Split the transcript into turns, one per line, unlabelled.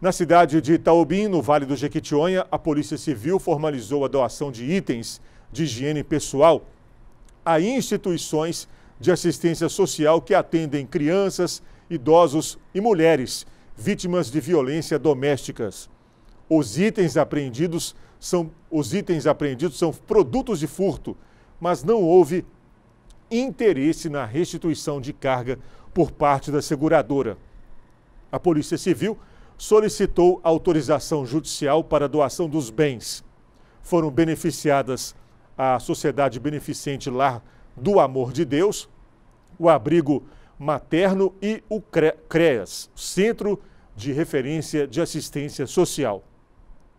Na cidade de Itaobim, no Vale do Jequitinhonha, a Polícia Civil formalizou a doação de itens de higiene pessoal a instituições de assistência social que atendem crianças, idosos e mulheres vítimas de violência domésticas. Os itens apreendidos são os itens apreendidos são produtos de furto, mas não houve interesse na restituição de carga por parte da seguradora. A Polícia Civil solicitou autorização judicial para a doação dos bens. Foram beneficiadas a Sociedade Beneficente Lar do Amor de Deus, o Abrigo Materno e o CREAS, Centro de Referência de Assistência Social.